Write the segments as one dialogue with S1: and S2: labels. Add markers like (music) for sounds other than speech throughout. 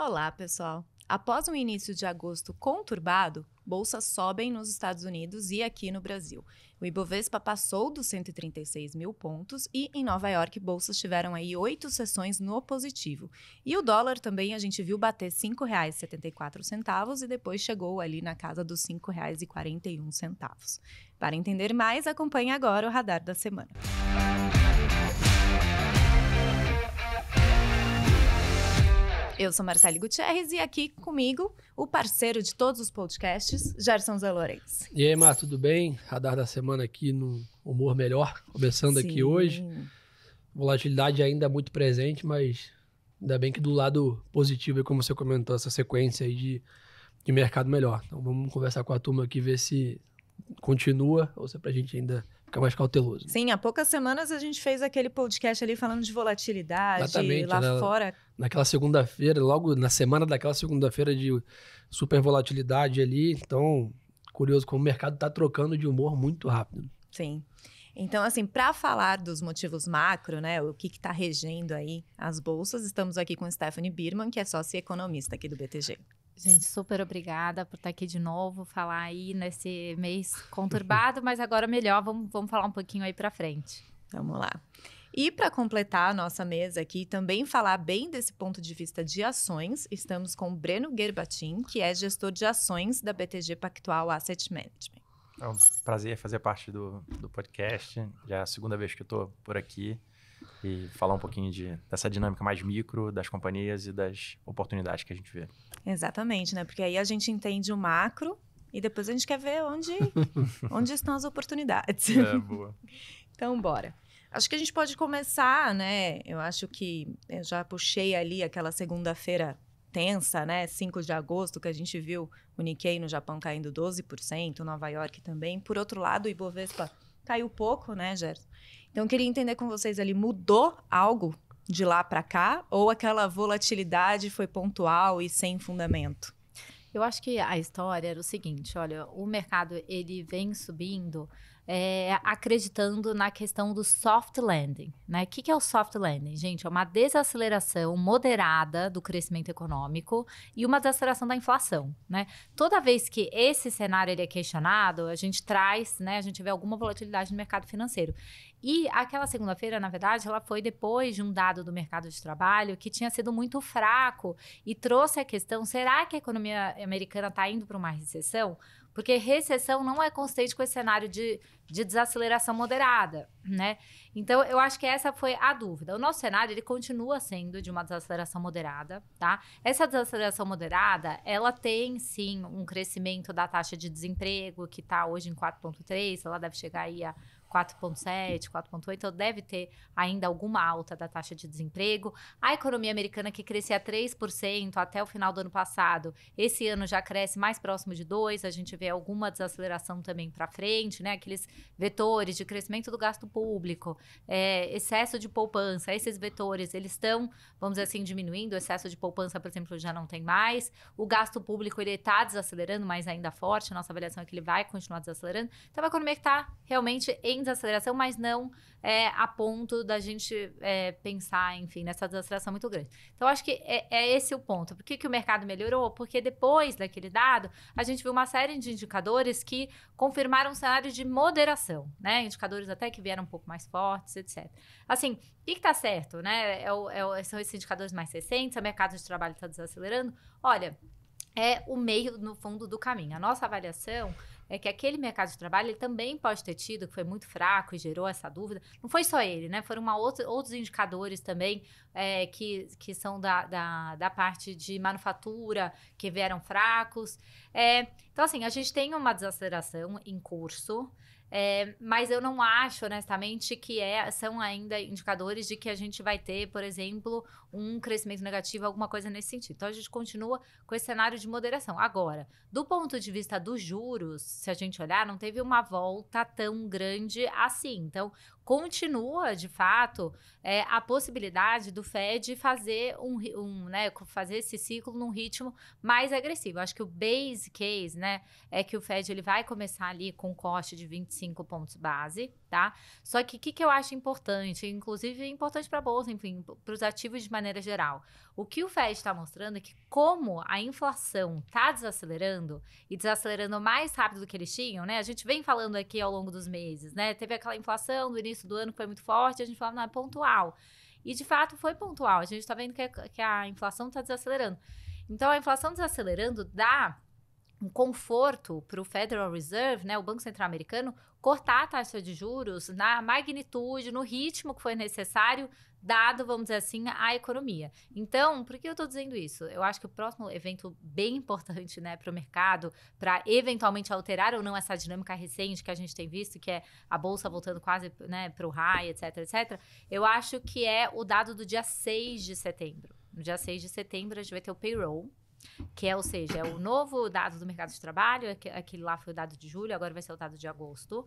S1: Olá, pessoal. Após um início de agosto conturbado, bolsas sobem nos Estados Unidos e aqui no Brasil. O Ibovespa passou dos 136 mil pontos e em Nova York bolsas tiveram aí oito sessões no positivo. E o dólar também a gente viu bater R$ 5,74 e depois chegou ali na casa dos R$ 5,41. Para entender mais, acompanhe agora o Radar da Semana. Música Eu sou Marcelo Gutierrez e aqui comigo o parceiro de todos os podcasts, Gerson Zé Lourenço.
S2: E aí, Mar, tudo bem? Radar da semana aqui no Humor Melhor, começando Sim. aqui hoje. Volatilidade ainda é muito presente, mas ainda bem que do lado positivo, como você comentou, essa sequência aí de, de mercado melhor. Então vamos conversar com a turma aqui, ver se continua ou se é pra gente ainda fica mais cauteloso.
S1: Sim, há poucas semanas a gente fez aquele podcast ali falando de volatilidade Exatamente, lá na, né? fora.
S2: Naquela segunda-feira, logo na semana daquela segunda-feira de super volatilidade ali. Então, curioso como o mercado está trocando de humor muito rápido.
S1: Sim. Então, assim, para falar dos motivos macro, né, o que está regendo aí as bolsas, estamos aqui com Stephanie Birman, que é sócia economista aqui do BTG.
S3: Gente, super obrigada por estar tá aqui de novo, falar aí nesse mês conturbado, (laughs) mas agora melhor, vamos, vamos falar um pouquinho aí para frente.
S1: Vamos lá. E para completar a nossa mesa aqui, também falar bem desse ponto de vista de ações, estamos com o Breno Gerbatin, que é gestor de ações da BTG Pactual Asset Management.
S4: É um prazer fazer parte do, do podcast. Já é a segunda vez que eu estou por aqui e falar um pouquinho de, dessa dinâmica mais micro das companhias e das oportunidades que a gente vê.
S1: Exatamente, né? Porque aí a gente entende o macro e depois a gente quer ver onde, (laughs) onde estão as oportunidades. É, boa. (laughs) então, bora. Acho que a gente pode começar, né? Eu acho que eu já puxei ali aquela segunda-feira tensa, né? 5 de agosto, que a gente viu o Nikkei no Japão caindo 12%, Nova York também. Por outro lado, o Ibovespa caiu pouco, né, Gerson? Então, eu queria entender com vocês ali, mudou algo de lá para cá? Ou aquela volatilidade foi pontual
S3: e sem fundamento? Eu acho que a história era o seguinte, olha, o mercado ele vem subindo é, acreditando na questão do soft landing. Né? O que é o soft landing? Gente, é uma desaceleração moderada do crescimento econômico e uma desaceleração da inflação. Né? Toda vez que esse cenário ele é questionado, a gente traz, né, a gente vê alguma volatilidade no mercado financeiro. E aquela segunda-feira, na verdade, ela foi depois de um dado do mercado de trabalho que tinha sido muito fraco e trouxe a questão: será que a economia americana está indo para uma recessão? Porque recessão não é consistente com esse cenário de, de desaceleração moderada, né? Então, eu acho que essa foi a dúvida. O nosso cenário, ele continua sendo de uma desaceleração moderada, tá? Essa desaceleração moderada, ela tem, sim, um crescimento da taxa de desemprego, que está hoje em 4,3, ela deve chegar aí a 4,7, 4,8, então deve ter ainda alguma alta da taxa de desemprego. A economia americana que crescia 3% até o final do ano passado, esse ano já cresce mais próximo de 2%, a gente vê alguma desaceleração também para frente, né? Aqueles vetores de crescimento do gasto público, é, excesso de poupança, esses vetores, eles estão, vamos dizer assim, diminuindo, o excesso de poupança, por exemplo, já não tem mais, o gasto público, ele está desacelerando, mas ainda forte, nossa avaliação é que ele vai continuar desacelerando, então a economia está realmente em tem desaceleração, mas não é, a ponto da gente é, pensar, enfim, nessa desaceleração muito grande. Então, acho que é, é, esse o ponto. Por que, que o mercado melhorou? Porque depois daquele dado, a gente viu uma série de indicadores que confirmaram um cenário de moderação, né? Indicadores até que vieram um pouco mais fortes, etc. Assim, o que está certo, né? É o, é o, são esses indicadores mais recentes, o mercado de trabalho está desacelerando. Olha, é o meio, no fundo, do caminho. A nossa avaliação é que aquele mercado de trabalho ele também pode ter tido, que foi muito fraco e gerou essa dúvida. Não foi só ele, né? Foram uma outra, outros indicadores também é, que, que são da, da, da, parte de manufatura, que vieram fracos. É, então, assim, a gente tem uma desaceleração em curso. É, mas eu não acho, honestamente, que é, são ainda indicadores de que a gente vai ter, por exemplo, um crescimento negativo, alguma coisa nesse sentido. Então a gente continua com esse cenário de moderação. Agora, do ponto de vista dos juros, se a gente olhar, não teve uma volta tão grande assim. Então, continua, de fato, é, a possibilidade do Fed fazer um, um né, fazer esse ciclo num ritmo mais agressivo. Acho que o base case, né, é que o Fed ele vai começar ali com um corte de 25 25 pontos base, tá? Só que o que, que eu acho importante, inclusive é importante para a bolsa, enfim, para os ativos de maneira geral. O que o Fed está mostrando é que como a inflação está desacelerando e desacelerando mais rápido do que eles tinham, né? A gente vem falando aqui ao longo dos meses, né? Teve aquela inflação no início do ano que foi muito forte, a gente fala, não, é pontual. E de fato foi pontual. A gente está vendo que que a inflação está desacelerando. Então, a inflação desacelerando dá um conforto para o Federal Reserve, né, o Banco Central Americano, cortar a taxa de juros na magnitude, no ritmo que foi necessário, dado, vamos dizer assim, a economia. Então, por que eu estou dizendo isso? Eu acho que o próximo evento bem importante né, para o mercado, para eventualmente alterar ou não essa dinâmica recente que a gente tem visto, que é a Bolsa voltando quase né, para o high, etc, etc, eu acho que é o dado do dia 6 de setembro. No dia 6 de setembro, a gente vai ter o payroll, que é, ou seja, é o novo dado do mercado de trabalho, é aquele lá foi o dado de julho, agora vai ser o dado de agosto.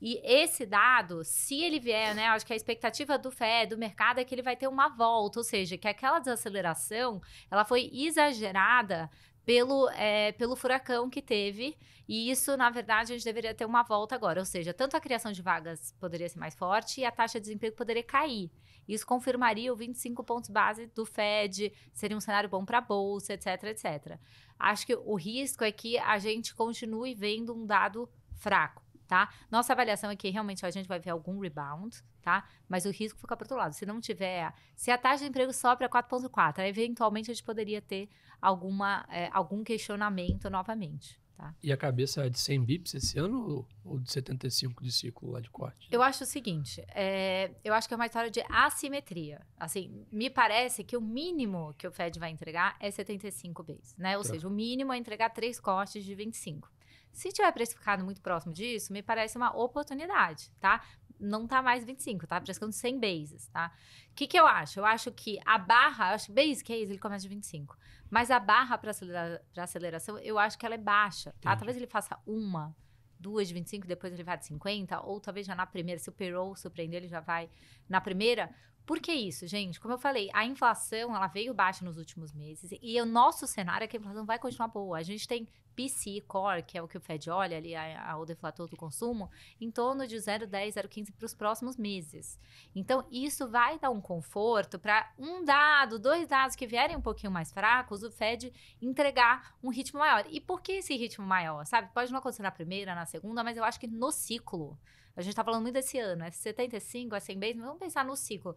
S3: E esse dado, se ele vier, né, acho que a expectativa do FED, do mercado, é que ele vai ter uma volta, ou seja, que aquela desaceleração, ela foi exagerada pelo, é, pelo furacão que teve. E isso, na verdade, a gente deveria ter uma volta agora. Ou seja, tanto a criação de vagas poderia ser mais forte e a taxa de desemprego poderia cair. Isso confirmaria o 25 pontos base do Fed, seria um cenário bom para a bolsa, etc, etc. Acho que o risco é que a gente continue vendo um dado fraco, tá? Nossa avaliação é que realmente a gente vai ver algum rebound, tá? Mas o risco fica para outro lado. Se não tiver, se a taxa de emprego sobe a 4,4, eventualmente a gente poderia ter alguma, é, algum questionamento novamente. Tá?
S2: E a cabeça é de 100 bips esse ano ou de 75 de ciclo lá de corte?
S3: Eu acho o seguinte, é, eu acho que é uma história de assimetria. Assim, me parece que o mínimo que o Fed vai entregar é 75 bips, né? Ou tá. seja, o mínimo é entregar três cortes de 25. Se tiver precificado muito próximo disso, me parece uma oportunidade, tá? não tá mais 25, tá? Já 100 bases, tá? O que, que eu acho? Eu acho que a barra, eu acho que base é isso, ele começa de 25. Mas a barra para acelera, aceleração, eu acho que ela é baixa, tá? Entendi. Talvez ele faça uma, duas de 25, depois ele vai de 50, ou talvez já na primeira, se o payroll surpreender, ele já vai na primeira. Por que isso, gente? Como eu falei, a inflação ela veio baixa nos últimos meses e o nosso cenário é que a inflação vai continuar boa. A gente tem PC Core, que é o que o Fed olha ali, a, a, o deflator do consumo, em torno de 0,10, 0,15 para os próximos meses. Então, isso vai dar um conforto para um dado, dois dados que vierem um pouquinho mais fracos, o Fed entregar um ritmo maior. E por que esse ritmo maior? Sabe, pode não acontecer na primeira, na segunda, mas eu acho que no ciclo. A gente está falando muito desse ano, é 75, é 100 meses, mas vamos pensar no ciclo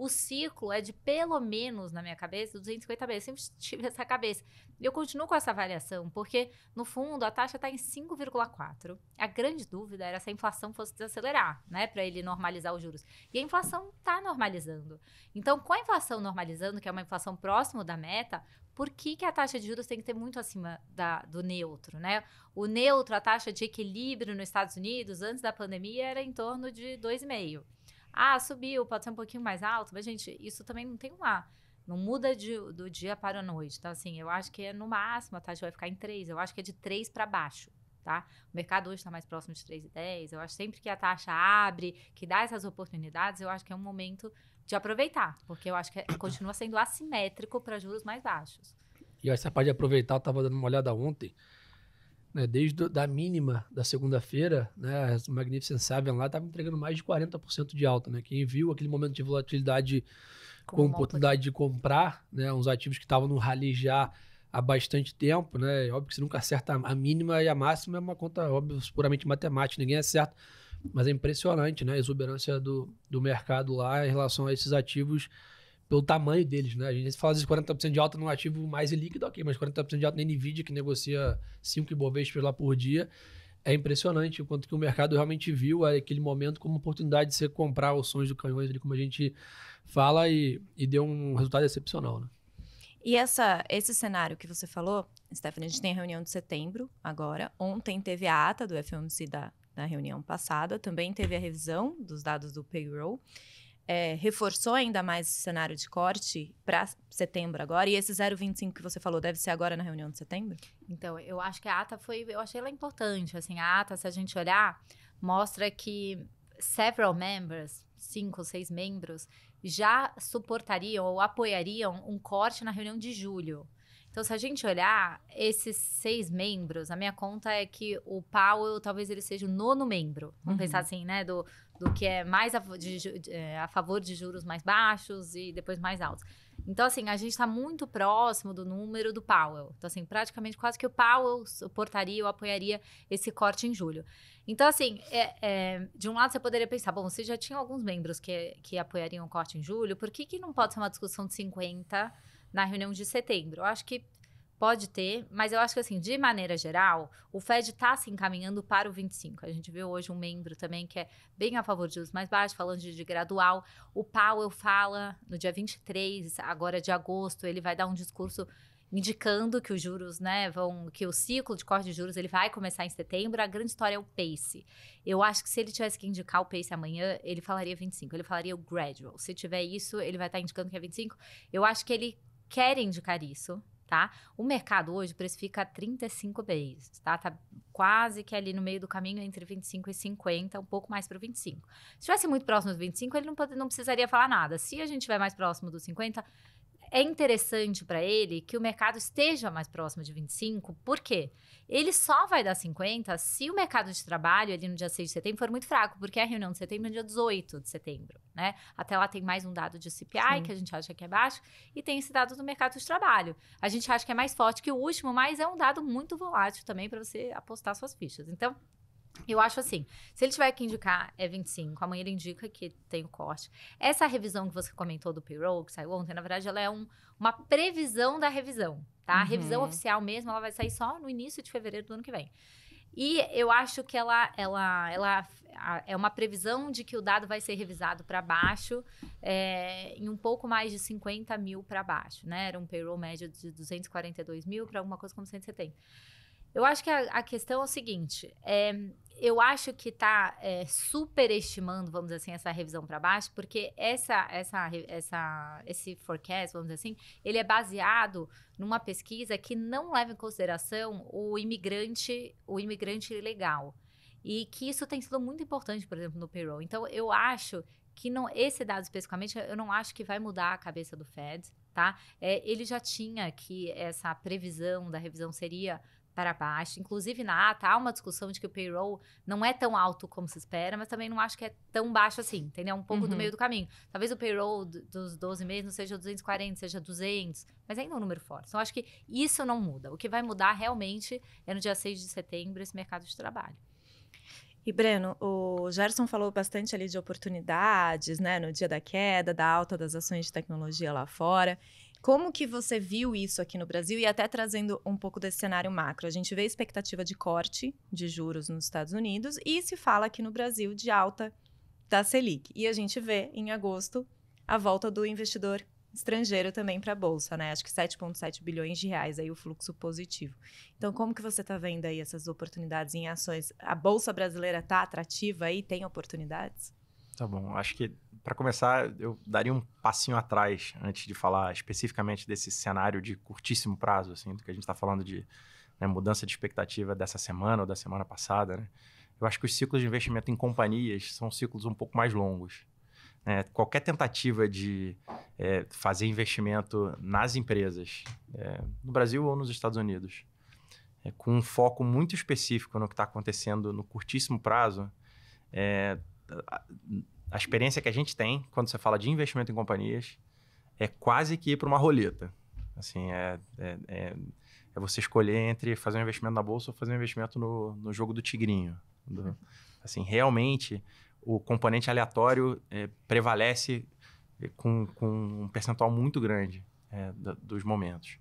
S3: o ciclo é de pelo menos, na minha cabeça, 250 meses. Eu sempre (laughs) tive essa cabeça. Eu continuo com essa variação, porque, no fundo, a taxa está em 5,4. A grande dúvida era se a inflação fosse desacelerar, né? Para ele normalizar os juros. E a inflação está normalizando. Então, com a inflação normalizando, que é uma inflação próximo da meta, por que, que a taxa de juros tem que ter muito acima da, do neutro, né? O neutro, a taxa de equilíbrio nos Estados Unidos, antes da pandemia, era em torno de 2,5. Ah, subiu, pode ser um pouquinho mais alto, mas, gente, isso também não tem uma. Não muda de, do dia para a noite. Então, assim, eu acho que é no máximo, A taxa vai ficar em três. Eu acho que é de três para baixo. Tá? O mercado hoje está mais próximo de 3,10. Eu acho sempre que a taxa abre, que dá essas oportunidades, eu acho que é um momento de aproveitar, porque eu acho que é, continua sendo assimétrico para juros mais baixos.
S2: E essa parte de aproveitar, eu estava dando uma olhada ontem né, desde da mínima da segunda-feira, né, as Magnificent Seven lá estava entregando mais de 40% de alta. Né? Quem viu aquele momento de volatilidade com oportunidade de comprar né, uns ativos que estavam no rally já há bastante tempo, né? É óbvio que você nunca acerta a mínima e a máxima é uma conta, óbvio, puramente matemática, ninguém acerta. Mas é impressionante, né? A exuberância do, do mercado lá em relação a esses ativos pelo tamanho deles, né? A gente fala de 40% de alta no ativo mais líquido, ok, mas 40% de alta na Nvidia, que negocia 5 Ibovespas lá por dia, é impressionante o quanto que o mercado realmente viu aquele momento como oportunidade de você comprar os sonhos do canhões ali, como a gente fala, e, e deu um resultado excepcional, né?
S1: E essa, esse cenário que você falou, Stephanie, a gente tem a reunião de setembro agora. Ontem teve a ata do FOMC da, da reunião passada, também teve a revisão dos dados do payroll é, reforçou ainda mais esse cenário de corte para setembro agora. E esse 0,25 que você falou deve ser
S3: agora na reunião de setembro? Então, eu acho que a ata foi. Eu achei ela importante. Assim, a ata, se a gente olhar, mostra que several members, cinco, seis membros, já suportariam ou apoiariam um corte na reunião de julho. Então, se a gente olhar, esses seis membros, a minha conta é que o Powell, talvez ele seja o nono membro. Vamos uhum. pensar assim, né? Do, do que é mais a, de, de, é, a, favor de juros mais baixos e depois mais altos. Então, assim, a gente está muito próximo do número do Powell. Então, assim, praticamente quase que o Powell suportaria ou apoiaria esse corte em julho. Então, assim, é, é, de um lado você poderia pensar, bom, você já tinha alguns membros que, que apoiariam o corte em julho, por que, que não pode ser uma discussão de 50 na reunião de setembro. Eu acho que Pode ter, mas eu acho que assim, de maneira geral, o Fed está se encaminhando para o 25. A gente viu hoje um membro também que é bem a favor de juros mais baixos, falando de, de, gradual. O Powell fala no dia 23, agora de agosto, ele vai dar um discurso indicando que os juros, né, vão, que o ciclo de corte de juros ele vai começar em setembro. A grande história é o pace. Eu acho que se ele tivesse que indicar o pace amanhã, ele falaria 25, ele falaria o gradual. Se tiver isso, ele vai estar tá indicando que é 25. Eu acho que ele quer indicar isso, tá? O mercado hoje precifica 35 BIs, tá? Tá quase que ali no meio do caminho entre 25 e 50, um pouco mais para o 25. Se tivesse muito próximo do 25, ele não, pode, não precisaria falar nada. Se a gente vai mais próximo do 50, é interessante para ele que o mercado esteja mais próximo de 25, por quê? Porque ele só vai dar 50 se o mercado de trabalho ali no dia 6 de setembro for muito fraco, porque é a reunião de setembro é dia 18 de setembro, né? Até lá tem mais um dado de CPI, Sim. que a gente acha que é baixo, e tem esse dado do mercado de trabalho. A gente acha que é mais forte que o último, mas é um dado muito volátil também para você apostar suas fichas. Então, eu acho assim, se ele tiver que indicar, é 25. Amanhã ele indica que tem o corte. Essa revisão que você comentou do payroll, que saiu ontem, na verdade, ela é um, uma previsão da revisão, tá? Uhum. A revisão uhum. oficial mesmo, ela vai sair só no início de fevereiro do ano que vem. E eu acho que ela, ela, ela é uma previsão de que o dado vai ser revisado para baixo é, em um pouco mais de 50 mil para baixo, né? Era um payroll médio de 242 mil para alguma coisa como 170. Eu acho que a, a questão é o seguinte: é, eu acho que está é, eh, superestimando, vamos dizer assim, essa revisão para baixo, porque essa, essa, essa, esse forecast, vamos dizer assim, ele é baseado numa pesquisa que não leva em consideração o imigrante, o imigrante ilegal. E que isso tem sido muito importante, por exemplo, no payroll. Então, eu acho que não esse dado especificamente, eu não acho que vai mudar a cabeça do Fed, tá? É, ele já tinha que essa previsão da revisão seria para baixo. Inclusive, na ATA, há tá uma discussão de que o payroll não é tão alto como se espera, mas também não acho que é tão baixo assim, entendeu? Um pouco uhum. do meio do caminho. Talvez o payroll dos 12 meses não seja 240, seja 200, mas ainda é um número forte. Então, acho que isso não muda. O que vai mudar realmente é no dia 6 de setembro esse mercado de trabalho.
S1: E Breno, o Gerson falou bastante ali de oportunidades, né, no dia da queda, da alta das ações de tecnologia lá fora. Como que você viu isso aqui no Brasil e até trazendo um pouco desse cenário macro? A gente vê expectativa de corte de juros nos Estados Unidos e se fala aqui no Brasil de alta da Selic. E a gente vê em agosto a volta do investidor estrangeiro também para a bolsa, né? Acho que 7.7 bilhões de reais aí o fluxo positivo. Então, como que você está vendo aí essas oportunidades em ações? A bolsa brasileira está atrativa aí? Tem oportunidades?
S4: Tá bom. Acho que, para começar, eu daria um passinho atrás antes de falar especificamente desse cenário de curtíssimo prazo, assim, do que a gente está falando de né, mudança de expectativa dessa semana ou da semana passada. Né? Eu acho que os ciclos de investimento em companhias são ciclos um pouco mais longos. É, qualquer tentativa de é, fazer investimento nas empresas, é, no Brasil ou nos Estados Unidos, é, com um foco muito específico no que está acontecendo no curtíssimo prazo, é, a experiência que a gente tem quando você fala de investimento em companhias é quase que ir para uma roleta. Assim, é, é, é, é, você escolher entre fazer um investimento na bolsa ou fazer um investimento no, no jogo do tigrinho. Do, assim, realmente, o componente aleatório é, prevalece é, com, com, um percentual muito grande é, da, dos momentos.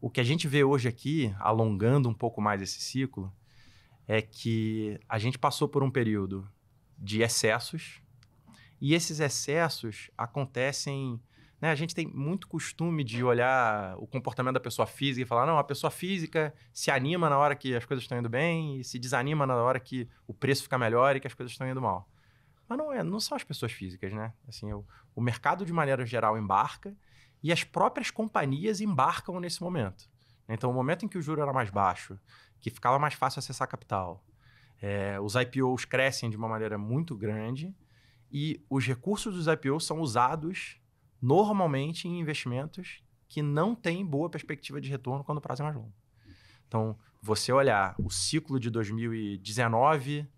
S4: O que a gente vê hoje aqui, alongando um pouco mais esse ciclo, é que a gente passou por um período de excessos. E esses excessos acontecem. Né? A gente tem muito costume de olhar o comportamento da pessoa física e falar: não, a pessoa física se anima na hora que as coisas estão indo bem e se desanima na hora que o preço fica melhor e que as coisas estão indo mal. Mas não, é, não são as pessoas físicas, né? Assim, o, o mercado, de maneira geral, embarca e as próprias companhias embarcam nesse momento. Então, o momento em que o juro era mais baixo, que ficava mais fácil acessar capital, é, os IPOs crescem de uma maneira muito grande e os recursos dos IPOs são usados normalmente em investimentos que não têm boa perspectiva de retorno quando o prazo é mais longo. Então, você olhar o ciclo de 2019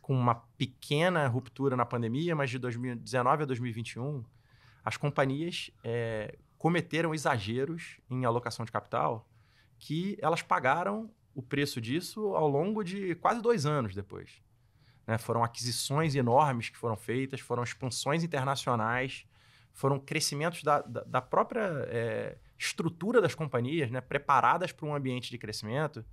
S4: com uma pequena ruptura na pandemia, mas de 2019 a 2021, as companhias é, cometeram exageros em alocação de capital que elas pagaram o preço disso ao longo de quase dois anos depois. Né? Foram aquisições enormes que foram feitas, foram expansões internacionais, foram crescimentos da, da, da própria é, estrutura das companhias, né? preparadas para um ambiente de crescimento,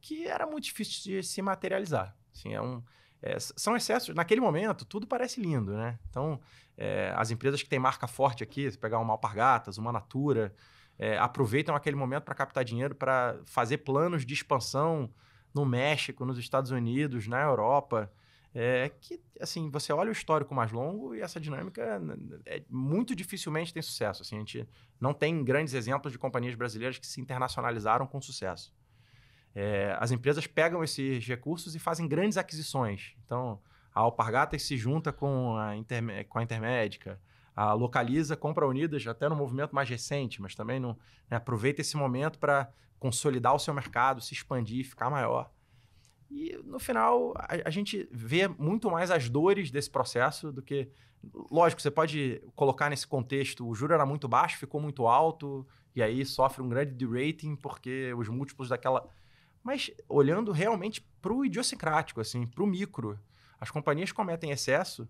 S4: que era muito difícil de se materializar. Assim, é um, é, são excessos. Naquele momento, tudo parece lindo. Né? Então, é, as empresas que têm marca forte aqui, se pegar uma Alpargatas, uma Natura, é, aproveitam aquele momento para captar dinheiro, para fazer planos de expansão no México, nos Estados Unidos, na Europa. É que, assim, você olha o histórico mais longo e essa dinâmica é, muito dificilmente tem sucesso. Assim, a gente não tem grandes exemplos de companhias brasileiras que se internacionalizaram com sucesso. É, as empresas pegam esses recursos e fazem grandes aquisições. Então, a Alpargatas se junta com a, Interme com a Intermédica, a Localiza, Compra Unidas, até no movimento mais recente, mas também no, né, aproveita esse momento para consolidar o seu mercado, se expandir, ficar maior. E no final, a, a, gente vê muito mais as dores desse processo do que. Lógico, você pode colocar nesse contexto: o juro era muito baixo, ficou muito alto, e aí sofre um grande derating porque os múltiplos daquela. Mas olhando realmente para o idiosincrático, assim, para o micro, as companhias cometem excesso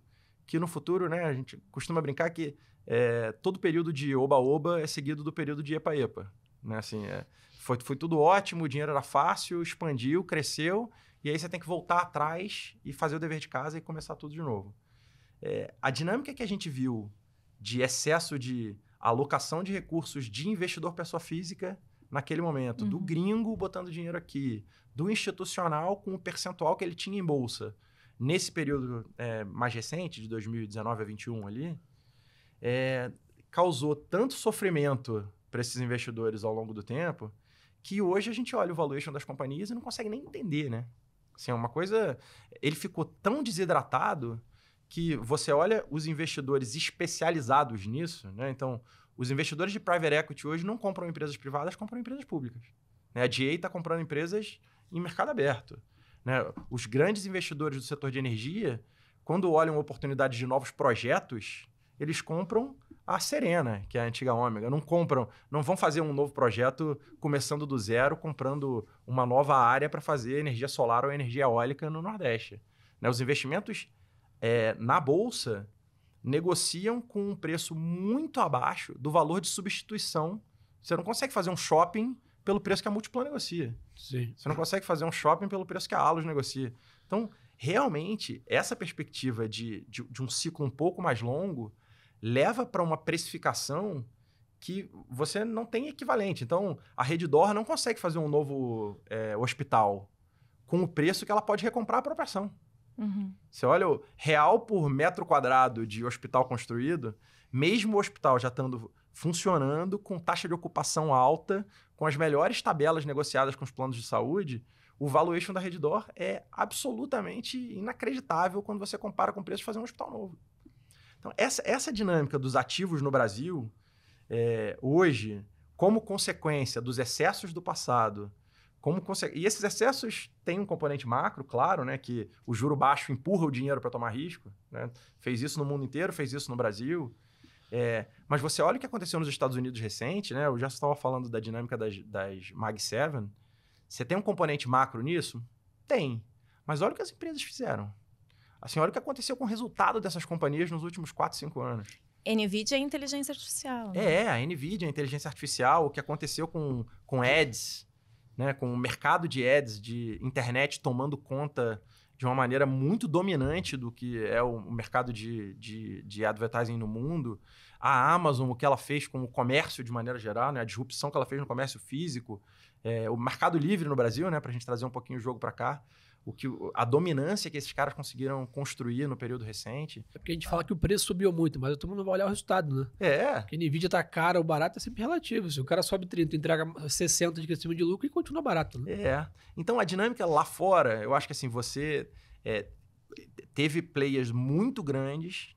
S4: que no futuro, né, a gente costuma brincar que é, todo período de oba-oba é seguido do período de epa-epa. Né? Assim, é, foi, foi tudo ótimo, o dinheiro era fácil, expandiu, cresceu, e aí você tem que voltar atrás e fazer o dever de casa e começar tudo de novo. É, a dinâmica que a gente viu de excesso de alocação de recursos de investidor pessoa física naquele momento, uhum. do gringo botando dinheiro aqui, do institucional com o percentual que ele tinha em bolsa, nesse período é, mais recente, de 2019 a 2021 ali, é, causou tanto sofrimento para esses investidores ao longo do tempo que hoje a gente olha o valuation das companhias e não consegue nem entender, né? Assim, é uma coisa... Ele ficou tão desidratado que você olha os investidores especializados nisso, né? Então, os investidores de private equity hoje não compram empresas privadas, compram empresas públicas. Né? A DA está comprando empresas em mercado aberto. Né? Os grandes investidores do setor de energia, quando olham oportunidades de novos projetos, eles compram a Serena, que é a antiga Ômega. Não compram, não vão fazer um novo projeto começando do zero, comprando uma nova área para fazer energia solar ou energia eólica no Nordeste. Né? Os investimentos é, na Bolsa negociam com um preço muito abaixo do valor de substituição. Você não consegue fazer um shopping pelo preço que a Multiplan negocia. Sim. Você não consegue fazer um shopping pelo preço que a Alus negocia. Então, realmente, essa perspectiva de, de, de um ciclo um pouco mais longo leva para uma precificação que você não tem equivalente. Então, a Redditor não consegue fazer um novo é, hospital com o preço que ela pode recomprar a própria ação. Uhum. Você olha o real por metro quadrado de hospital construído, mesmo o hospital já estando funcionando, com taxa de ocupação alta, com as melhores tabelas negociadas com os planos de saúde, o valuation da Redditor é absolutamente inacreditável quando você compara com o preço de fazer um hospital novo. Então, essa, essa dinâmica dos ativos no Brasil, é, hoje, como consequência dos excessos do passado, como e esses excessos têm um componente macro, claro, né, que o juro baixo empurra o dinheiro para tomar risco. Né? Fez isso no mundo inteiro, fez isso no Brasil. É, mas você olha o que aconteceu nos Estados Unidos recente, né? Eu já estava falando da dinâmica das, das Mag 7. Você tem um componente macro nisso? Tem. Mas olha o que as empresas fizeram. Assim, olha o que aconteceu com o resultado dessas companhias nos últimos 4, 5 anos.
S1: NVIDIA é inteligência artificial. Né? É,
S4: a NVIDIA é inteligência artificial. O que aconteceu com, com ads, né? com o mercado de ads, de internet tomando conta de uma maneira muito dominante do que é o mercado de, de, de advertising no mundo. A Amazon, o que ela fez com o comércio de maneira geral, né? a disrupção que ela fez no comércio físico, é, o Mercado Livre no Brasil, né? para a gente trazer um pouquinho o jogo para cá o que a dominância que esses caras
S2: conseguiram construir no período recente. É porque a gente fala que o preço subiu muito, mas todo mundo vai olhar o resultado, né? É. Porque a Nvidia tá cara, o barato é sempre relativo. Se o cara sobe 30, entrega 60 de crescimento de lucro e continua barato, né? É. Então a dinâmica lá fora,
S4: eu acho que assim, você é, teve players muito grandes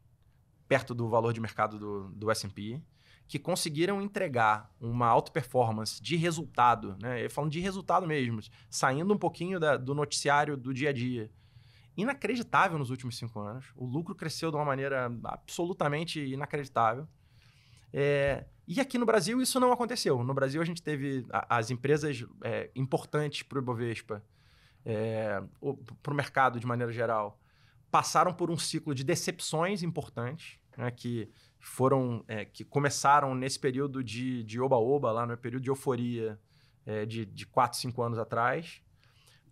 S4: perto do valor de mercado do, do S&P, que conseguiram entregar uma alta performance de resultado, né? Eu falo de resultado mesmo, saindo um pouquinho da, do noticiário do dia a dia. Inacreditável nos últimos cinco anos. O lucro cresceu de uma maneira absolutamente inacreditável. É, e aqui no Brasil isso não aconteceu. No Brasil a gente teve a, as empresas é, importantes para é, o Ibovespa, para o mercado de maneira geral, passaram por um ciclo de decepções importantes, né, que foram é, que começaram nesse período de oba-oba, lá no período de euforia é, de, de 4, 5 anos atrás,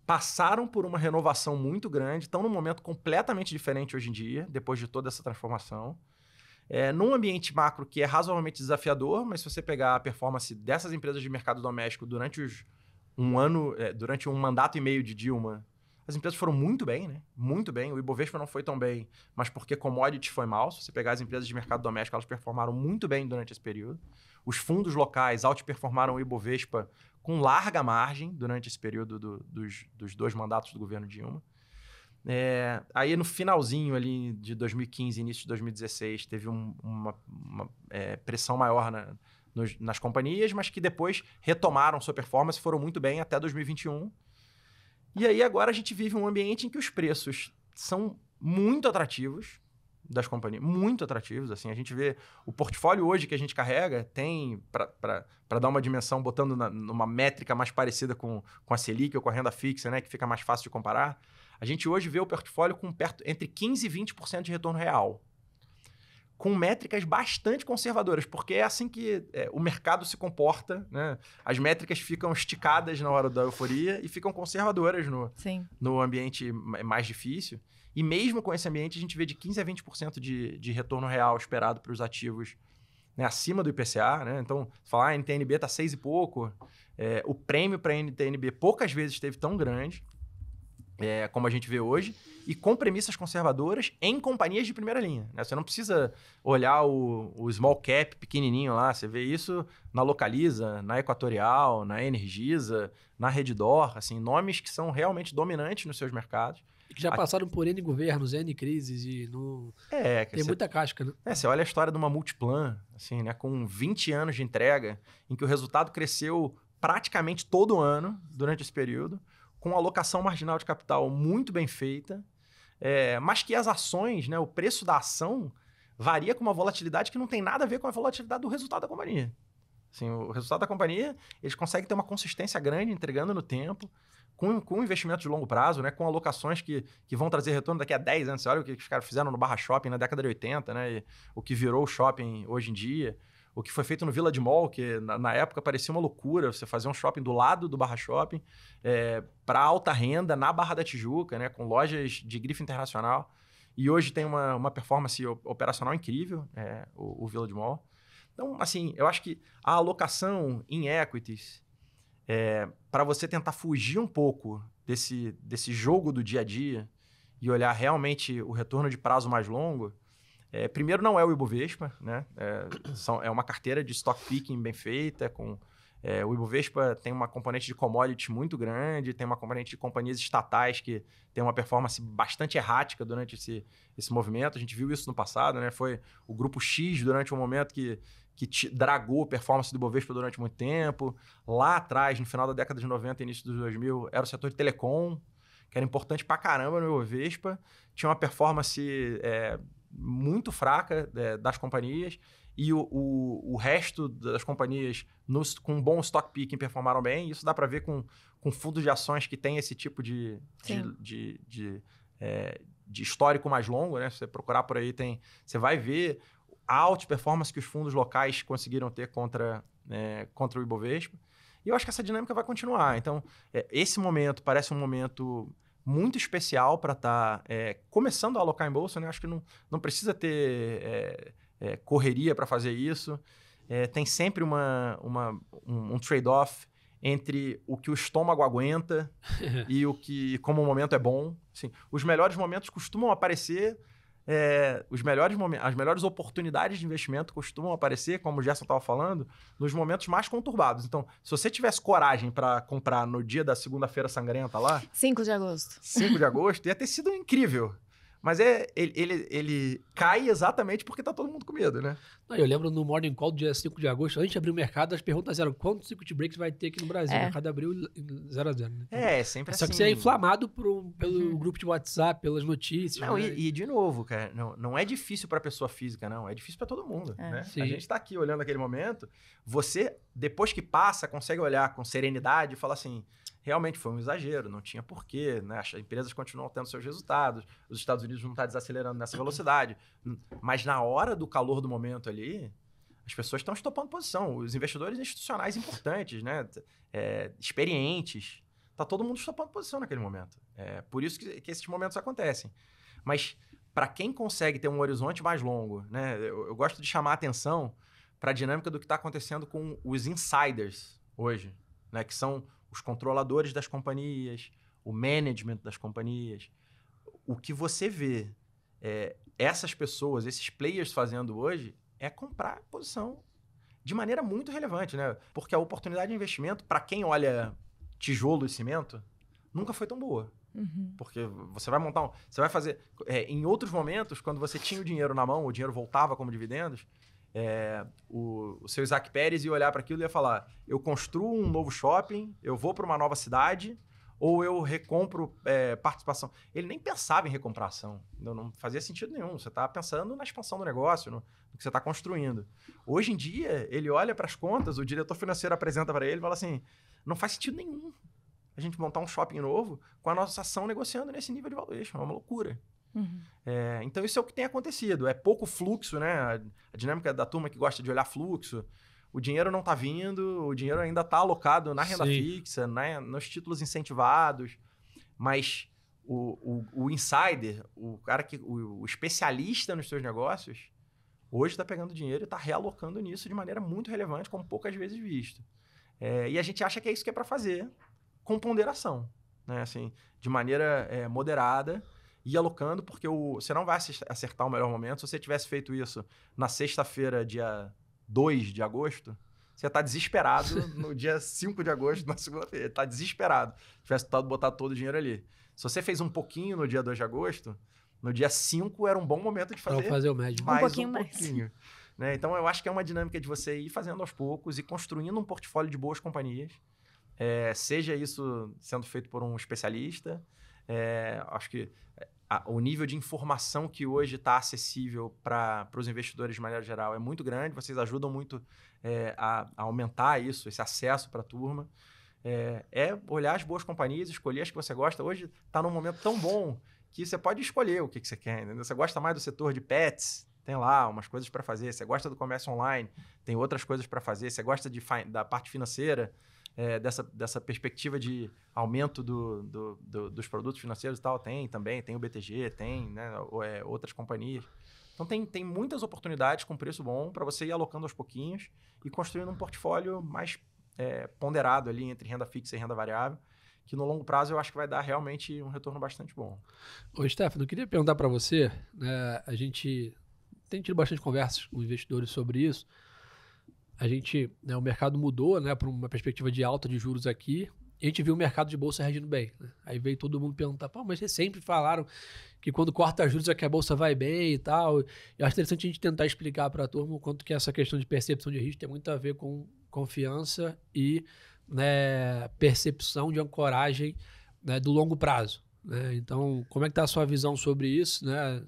S4: passaram por uma renovação muito grande, estão num momento completamente diferente hoje em dia, depois de toda essa transformação. É, num ambiente macro que é razoavelmente desafiador, mas se você pegar a performance dessas empresas de mercado doméstico durante os, um ano, é, durante um mandato e meio de Dilma, as empresas foram muito bem, né? Muito bem. O Ibovespa não foi tão bem, mas porque commodities foi mal. Se você pegar as empresas de mercado doméstico, elas performaram muito bem durante esse período. Os fundos locais outperformaram o Ibovespa com larga margem durante esse período do, dos, dos, dois mandatos do governo Dilma. É, aí no finalzinho ali de 2015, início de 2016, teve um, uma, uma é, pressão maior na, nos, nas companhias, mas que depois retomaram sua performance e foram muito bem até 2021 e aí agora a gente vive um ambiente em que os preços são muito atrativos das companhias, muito atrativos. Assim, a gente vê o portfólio hoje que a gente carrega tem para dar uma dimensão, botando na, numa métrica mais parecida com, com a Selic ou com a renda fixa, né, que fica mais fácil de comparar. A gente hoje vê o portfólio com perto entre 15 e 20% de retorno real com métricas bastante conservadoras, porque é assim que é, o mercado se comporta, né? As métricas ficam esticadas na hora da euforia e ficam conservadoras no, Sim. no ambiente mais difícil. E mesmo com esse ambiente, a gente vê de 15% a 20% de, de retorno real esperado para os ativos né, acima do IPCA, né? Então, falar ah, NTNB está seis e pouco, é, o prêmio para NTNB poucas vezes esteve tão grande é, como a gente vê hoje, e com premissas conservadoras em companhias de primeira linha. Né? Você não precisa olhar o, o, small cap pequenininho lá, você vê isso na Localiza, na Equatorial, na Energisa, na Reddor, assim, nomes que são realmente dominantes nos seus mercados. E que já passaram por N
S2: governos, N crises e É, tem cê, muita
S4: casca, né? É, você olha a história de uma Multiplan, assim, né, com 20 anos de entrega, em que o resultado cresceu praticamente todo ano durante esse período com alocação marginal de capital muito bem feita, é, mas que as ações, né, o preço da ação, varia com uma volatilidade que não tem nada a ver com a volatilidade do resultado da companhia. Assim, o resultado da companhia, eles conseguem ter uma consistência grande entregando no tempo, com, com investimentos de longo prazo, né, com alocações que, que vão trazer retorno daqui a 10 anos. Você olha o que os caras fizeram no Barra Shopping na década de 80, né, o que virou o shopping hoje em dia o que foi feito no Vila de Mall, que na, na, época parecia uma loucura, você fazer um shopping do lado do Barra Shopping, é, para alta renda, na Barra da Tijuca, né, com lojas de grife internacional. E hoje tem uma, uma performance operacional incrível, é, o, o Vila de Mall. Então, assim, eu acho que a alocação em equities, é, para você tentar fugir um pouco desse, desse jogo do dia a dia e olhar realmente o retorno de prazo mais longo, é, primeiro, não é o Ibovespa, né? É, são, é uma carteira de stock picking bem feita, com... É, o Ibovespa tem uma componente de commodities muito grande, tem uma componente de companhias estatais que tem uma performance bastante errática durante esse, esse movimento. A gente viu isso no passado, né? Foi o grupo X durante um momento que, que dragou a performance do Ibovespa durante muito tempo. Lá atrás, no final da década de 90 início dos 2000, era o setor de telecom, que era importante pra caramba no Ibovespa. Tinha uma performance... É, muito fraca é, das companhias e o, o, o, resto das companhias nos, com um bom stock picking performaram bem. Isso dá para ver com, com fundos de ações que têm esse tipo de, de, de, de, é, de, histórico mais longo. Né? Se você procurar por aí, tem, você vai ver a alta performance que os fundos locais conseguiram ter contra, é, contra o Ibovespa. E eu acho que essa dinâmica vai continuar. Então, é, esse momento parece um momento muito especial para estar tá, é, começando a alocar em bolsa, né? Acho que não, não precisa ter é, é, correria para fazer isso. É, tem sempre uma, uma um, um trade-off entre o que o estômago aguenta (laughs) e o que como o momento é bom. Assim, os melhores momentos costumam aparecer é, os melhores momentos, as melhores oportunidades de investimento costumam aparecer, como o Gerson estava falando, nos momentos mais conturbados. Então, se você tivesse coragem para comprar no dia da segunda-feira sangrenta lá.
S1: 5 de agosto. 5 de
S4: agosto, ia ter sido incrível.
S2: Mas é, ele, ele, ele, cai exatamente porque tá todo mundo com medo, né? Não, eu lembro no Morning Call do dia 5 de agosto, antes de abrir o mercado, as perguntas eram quantos circuit breaks vai ter aqui no Brasil? É. O mercado abriu 0 a 0 né? É, sempre Só é assim. Só que você é assim. inflamado por, pelo uhum. grupo de WhatsApp, pelas notícias.
S4: Não, né? e, e, de novo, cara, não, não é difícil para pessoa física, não. É difícil para todo mundo, é. né? Sim. A gente tá aqui olhando aquele momento, você, depois que passa, consegue olhar com serenidade e falar assim realmente foi um exagero, não tinha porquê, né? As empresas continuam tendo seus resultados, os Estados Unidos não estão tá desacelerando nessa uhum. velocidade. Mas na hora do calor do momento ali, as pessoas estão estopando posição. Os investidores institucionais importantes, né? É, experientes, tá todo mundo estopando posição naquele momento. É por isso que, que esses momentos acontecem. Mas para quem consegue ter um horizonte mais longo, né? Eu, eu gosto de chamar a atenção para a dinâmica do que está acontecendo com os insiders hoje, né? Que são os controladores das companhias, o management das companhias. O que você vê é, essas pessoas, esses players fazendo hoje, é comprar posição de maneira muito relevante, né? Porque a oportunidade de investimento, para quem olha tijolo e cimento, nunca foi tão boa. Uhum. Porque você vai montar um. Você vai fazer. É, em outros momentos, quando você tinha o dinheiro na mão, o dinheiro voltava como dividendos, é, o, o seu Isaac Pérez ia olhar para aquilo e ia falar: eu construo um novo shopping, eu vou para uma nova cidade, ou eu recompro é, participação. Ele nem pensava em recompração, não, não fazia sentido nenhum. Você estava tá pensando na expansão do negócio, no, no que você está construindo. Hoje em dia, ele olha para as contas, o diretor financeiro apresenta para ele e fala assim: não faz sentido nenhum a gente montar um shopping novo com a nossa ação negociando nesse nível de valuation. É uma loucura. Uhum. É, então, isso é o que tem acontecido. É pouco fluxo, né? A, a dinâmica da turma que gosta de olhar fluxo. O dinheiro não está vindo, o dinheiro ainda está alocado na renda Sim. fixa, né? nos títulos incentivados. Mas o, o, o insider, o cara que. O, o especialista nos seus negócios, hoje está pegando dinheiro e está realocando nisso de maneira muito relevante, como poucas vezes visto. É, e a gente acha que é isso que é para fazer, com ponderação, né? assim, de maneira é, moderada ir alocando, porque o, você não vai acertar o melhor momento. Se você tivesse feito isso na sexta-feira, dia 2 de agosto, você está desesperado no (laughs) dia 5 de agosto, na segunda-feira. Está desesperado. Se tivesse tentado botar todo o dinheiro ali. Se você fez um pouquinho no dia 2 de agosto, no dia 5 era um bom momento de fazer, fazer o médio. mais um pouquinho. Um pouquinho. Mais. Né? Então, eu acho que é uma dinâmica de você ir fazendo aos poucos e construindo um portfólio de boas companhias. É, seja isso sendo feito por um especialista, é, acho que é, a, o nível de informação que hoje está acessível para os investidores de maneira geral é muito grande. Vocês ajudam muito é, a, a, aumentar isso, esse acesso para a turma. É, é, olhar as boas companhias, escolher as que você gosta. Hoje está num momento tão bom que você pode escolher o que, que você quer. Entendeu? Você gosta mais do setor de pets, tem lá umas coisas para fazer. Você gosta do comércio online, tem outras coisas para fazer. Você gosta de, da parte financeira, é, dessa, dessa perspectiva de aumento do, do, do, dos produtos financeiros e tal, tem também, tem o BTG, tem né, é, outras companhias. Então tem, tem muitas oportunidades com preço bom para você ir alocando aos pouquinhos e construindo um portfólio mais é, ponderado ali entre renda fixa e renda variável, que no longo prazo eu acho que vai dar realmente um retorno bastante bom.
S2: Ô, Stefano, eu queria perguntar para você, né, a gente tem tido bastante conversas com investidores sobre isso, a gente, né, o mercado mudou, né, para uma perspectiva de alta de juros aqui. A gente viu o mercado de bolsa reagindo bem. Né? Aí veio todo mundo perguntar, Pô, mas vocês sempre falaram que quando corta juros é que a bolsa vai bem e tal. Eu acho interessante a gente tentar explicar para a turma o quanto que essa questão de percepção de risco tem muito a ver com confiança e né, percepção de ancoragem né, do longo prazo. Né? Então, como é que está a sua visão sobre isso? Né?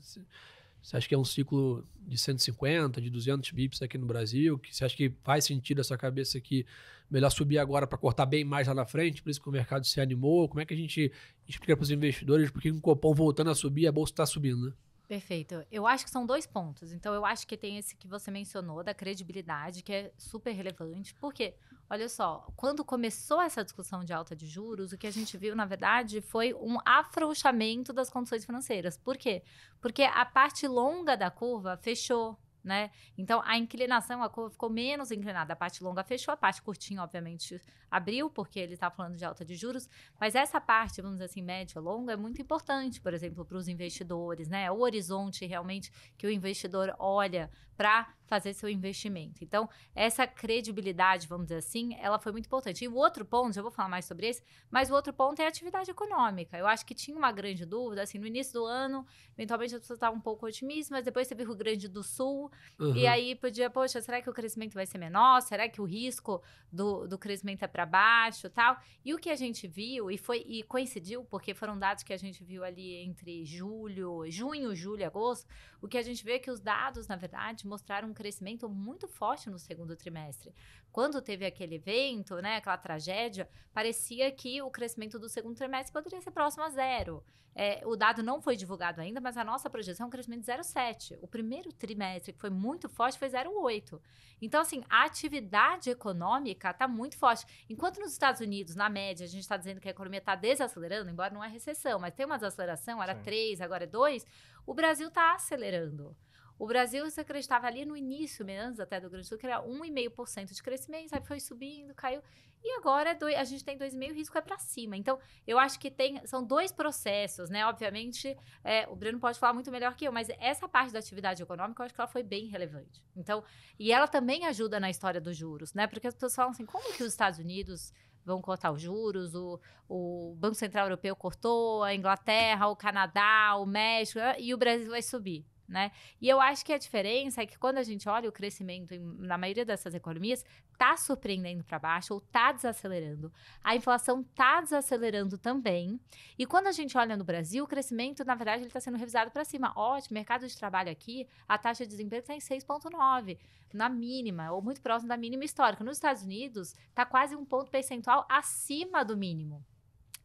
S2: Você acha que é um ciclo de 150, de 200 bips aqui no Brasil? Que você acha que faz sentido essa cabeça que melhor subir agora para cortar bem mais lá na frente? Por isso que o mercado se animou? Como é que a gente explica para os investidores por que o Copom voltando a subir, a bolsa está subindo, né?
S3: Perfeito. Eu acho que são dois pontos. Então, eu acho que tem esse que você mencionou, da credibilidade, que é super relevante. Por quê? Porque Olha só, quando começou essa discussão de alta de juros, o que a gente viu, na verdade, foi um afrouxamento das condições financeiras. Por quê? Porque a parte longa da curva fechou. Né? Então a inclinação, a curva ficou menos inclinada. A parte longa fechou, a parte curtinha, obviamente, abriu, porque ele está falando de alta de juros. Mas essa parte, vamos dizer assim, média, longa, é muito importante, por exemplo, para os investidores, né? O horizonte realmente que o investidor olha para fazer seu investimento. Então, essa credibilidade, vamos dizer assim, ela foi muito importante. E o outro ponto, já vou falar mais sobre esse, mas o outro ponto é a atividade econômica. Eu acho que tinha uma grande dúvida, assim, no início do ano, eventualmente as pessoas estavam um pouco otimistas, mas depois teve o Rio Grande do Sul, uhum. e aí podia, poxa, será que o crescimento vai ser menor? Será que o risco do, do crescimento é para baixo tal? E o que a gente viu, e foi e coincidiu, porque foram dados que a gente viu ali entre julho, junho, julho, agosto, o que a gente vê é que os dados, na verdade, mostraram um crescimento muito forte no segundo trimestre. Quando teve aquele evento, né, aquela tragédia, parecia que o crescimento do segundo trimestre poderia ser próximo a zero. É, o dado não foi divulgado ainda, mas a nossa projeção é um crescimento de 0,7. O primeiro trimestre, que foi muito forte, foi 0,8. Então, assim, a atividade econômica está muito forte. Enquanto nos Estados Unidos, na média, a gente está dizendo que a economia está desacelerando, embora não é recessão, mas tem uma desaceleração, era Sim. 3, agora é 2 o Brasil está acelerando. O Brasil, você acreditava ali no início, menos até do Grande Sul, que era 1,5% de crescimento, aí foi subindo, caiu. E agora é dois, a gente tem 2,5%, o risco é para cima. Então, eu acho que tem, são dois processos, né? Obviamente, é, o Breno pode falar muito melhor que eu, mas essa parte da atividade econômica, eu acho que ela foi bem relevante. Então, e ela também ajuda na história dos juros, né? Porque as pessoas falam assim, como que os Estados Unidos vão cortar os juros, o, o Banco Central Europeu cortou, a Inglaterra, o Canadá, o México, e o Brasil vai subir né? E eu acho que a diferença é que quando a gente olha o crescimento em, na maioria dessas economias, tá surpreendendo para baixo ou tá desacelerando. A inflação tá desacelerando também. E quando a gente olha no Brasil, o crescimento, na verdade, ele está sendo revisado para cima. Ótimo, mercado de trabalho aqui, a taxa de desemprego está em 6,9, na mínima, ou muito próximo da mínima histórica. Nos Estados Unidos, está quase um ponto percentual acima do mínimo.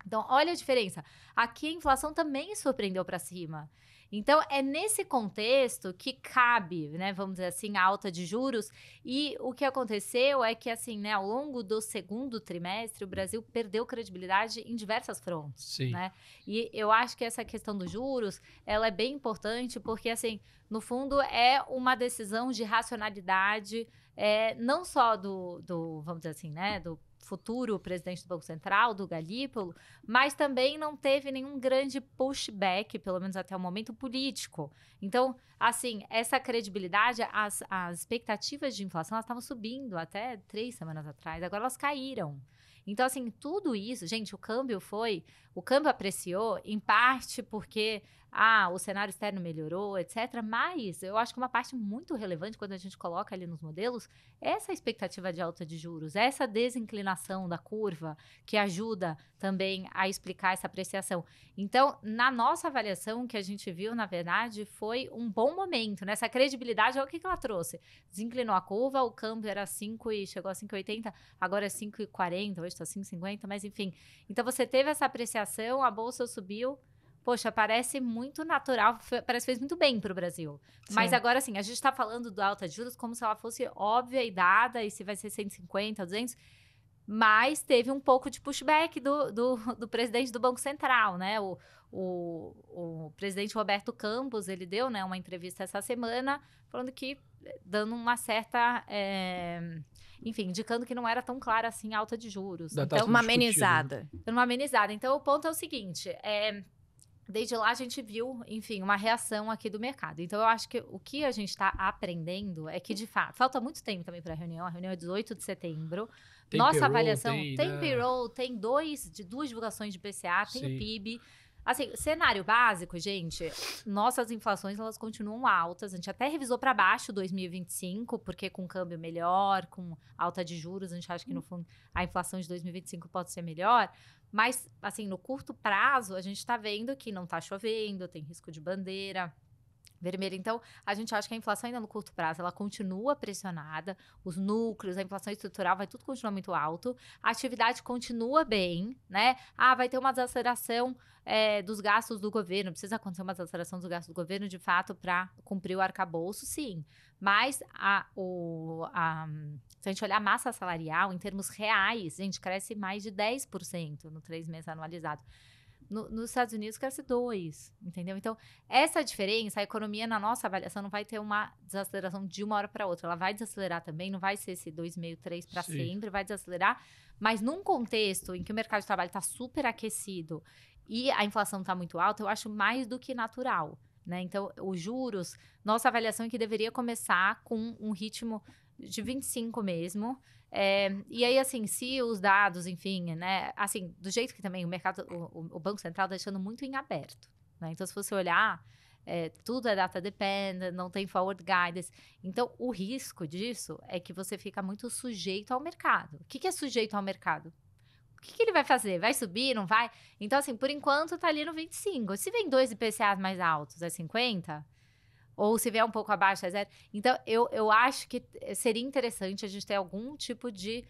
S3: Então, olha a diferença. Aqui a inflação também surpreendeu para cima. Então, é nesse contexto que cabe, né, vamos dizer assim, a alta de juros. E o que aconteceu é que, assim, né, ao longo do segundo trimestre, o Brasil perdeu credibilidade em diversas frontes. Sim. Né? E eu acho que essa questão dos juros, ela é bem importante, porque, assim, no fundo, é uma decisão de racionalidade, é, não só do, do, vamos dizer assim, né, do futuro presidente do Banco Central, do Galípolo, mas também não teve nenhum grande pushback, pelo menos até o momento, político. Então, assim, essa credibilidade, as, as expectativas de inflação, elas estavam subindo até três semanas atrás, agora elas caíram. Então, assim, tudo isso, gente, o câmbio foi. O câmbio apreciou, em parte porque ah, o cenário externo melhorou, etc. Mas eu acho que uma parte muito relevante quando a gente coloca ali nos modelos é essa expectativa de alta de juros, é essa desinclinação da curva que ajuda também a explicar essa apreciação. Então, na nossa avaliação, o que a gente viu, na verdade, foi um bom momento. Nessa né? credibilidade, olha o que, que ela trouxe. Desinclinou a curva, o câmbio era 5 e chegou a 5,80, agora é 5,40, hoje está 5,50, mas enfim. Então, você teve essa apreciação, a bolsa subiu poxa, parece muito natural, parece que fez muito bem para o Brasil. Sim. Mas agora, assim, a gente está falando do alta de juros como se ela fosse óbvia e dada, e se vai ser 150, 200 mas teve um pouco de pushback do, do, (laughs) do presidente do Banco Central, né? O, o, o, presidente Roberto Campos, ele deu né, uma entrevista essa semana, falando que, eh, dando uma certa, é, enfim, indicando que não era tão clara assim a alta de juros. então, uma né? amenizada. Uma amenizada. Então, o ponto é o seguinte, é, desde lá a gente viu, enfim, uma reação aqui do mercado. Então eu acho que o que a gente está aprendendo é que, de fato, falta muito tempo também para a reunião. A reunião é 18 de setembro. Tem Nossa payroll, avaliação tem, tem né? payroll, tem dois, de, duas divulgações de PCA, tem Sim. o PIB. Assim, cenário básico, gente, nossas inflações elas continuam altas. A gente até revisou para baixo 2025, porque com câmbio melhor, com alta de juros, a gente acha que no fundo a inflação de 2025 pode ser melhor. Mas, assim, no curto prazo, a gente está vendo que não está chovendo, tem risco de bandeira vermelha. Então, a gente acha que a inflação ainda no curto prazo, ela continua pressionada, os núcleos, a inflação estrutural vai tudo continuar muito alto, a atividade continua bem, né? Ah, vai ter uma desaceleração é, dos gastos do governo, precisa acontecer uma desaceleração dos gastos do governo, de fato, para cumprir o arcabouço, sim. Mas a, o, a, se a gente olhar a massa salarial, em termos reais, a gente cresce mais de 10% no três meses anualizado. No, nos Estados Unidos cresce 2, entendeu? Então, essa diferença, a economia, na nossa avaliação, não vai ter uma desaceleração de uma hora para outra. Ela vai desacelerar também, não vai ser esse 2,5, 3 para sempre, vai desacelerar. Mas num contexto em que o mercado de trabalho está super aquecido e a inflação está muito alta, eu acho mais do que natural. Né? Então, os juros, nossa avaliação é que deveria começar com um ritmo de 25 mesmo. É, e aí, assim, se os dados, enfim, né? Assim, do jeito que também o mercado, o, o Banco Central está deixando muito em aberto. Né? Então, se você olhar, é, tudo é data dependent, não tem forward guidance. Então, o risco disso é que você fica muito sujeito ao mercado. O que, que é sujeito ao mercado? O que, que, ele vai fazer? Vai subir, não vai? Então, assim, por enquanto tá ali no 25. Se vem dois IPCAs mais altos, é 50? Ou se vier um pouco abaixo, é zero? Então, eu, eu acho que seria interessante a gente ter algum tipo de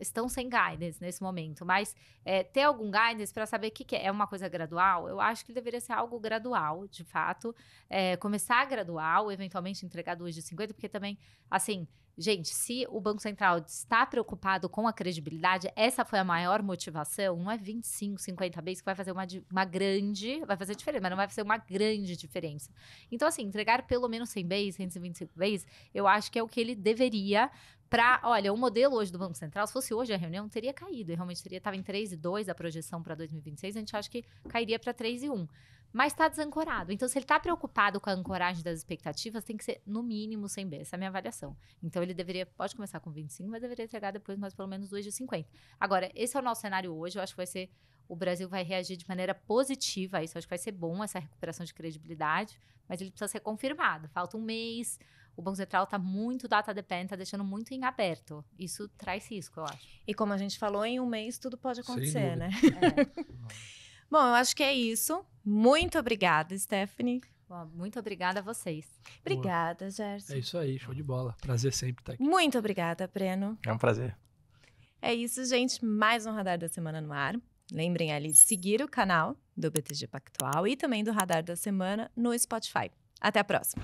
S3: estão sem guidance nesse momento, mas é, ter algum guidance para saber o que, que, é. É uma coisa gradual? Eu acho que deveria ser algo gradual, de fato. É, começar gradual, eventualmente entregar 2 de 50, porque também, assim, gente, se o Banco Central está preocupado com a credibilidade, essa foi a maior motivação, não é 25, 50 vezes que vai fazer uma, uma grande, vai fazer diferença, mas não vai fazer uma grande diferença. Então, assim, entregar pelo menos 100 vezes, 125 vezes, eu acho que é o que ele deveria para, olha, o modelo hoje do Banco Central, se fosse hoje a reunião, teria caído. realmente teria estava em 3,2 a projeção para 2026, a gente acha que cairia para 3,1. Mas está desancorado. Então, se ele está preocupado com a ancoragem das expectativas, tem que ser no mínimo 100 B. Essa é a minha avaliação. Então, ele deveria, pode começar com 25, mas deveria entregar depois mais pelo menos 2,50. Agora, esse é o nosso cenário hoje. Eu acho que vai ser o Brasil vai reagir de maneira positiva a isso. Acho que vai ser bom essa recuperação de credibilidade, mas ele precisa ser confirmado. Falta um mês, o Banco Central está muito data tá, tá dependent, está deixando muito em aberto. Isso traz risco, eu acho. E como a gente falou, em um mês tudo pode acontecer, né?
S1: É. (laughs) Bom, eu acho que é isso. Muito obrigada, Stephanie. muito obrigada a vocês. Obrigada, Gerson. É
S2: isso aí, show de bola. Prazer sempre estar aqui.
S1: Muito obrigada, Breno. É um prazer. É isso, gente. Mais um Radar da Semana no ar. Lembrem ali de seguir o canal do BTG Pactual e também do Radar da Semana no Spotify. Até a próxima!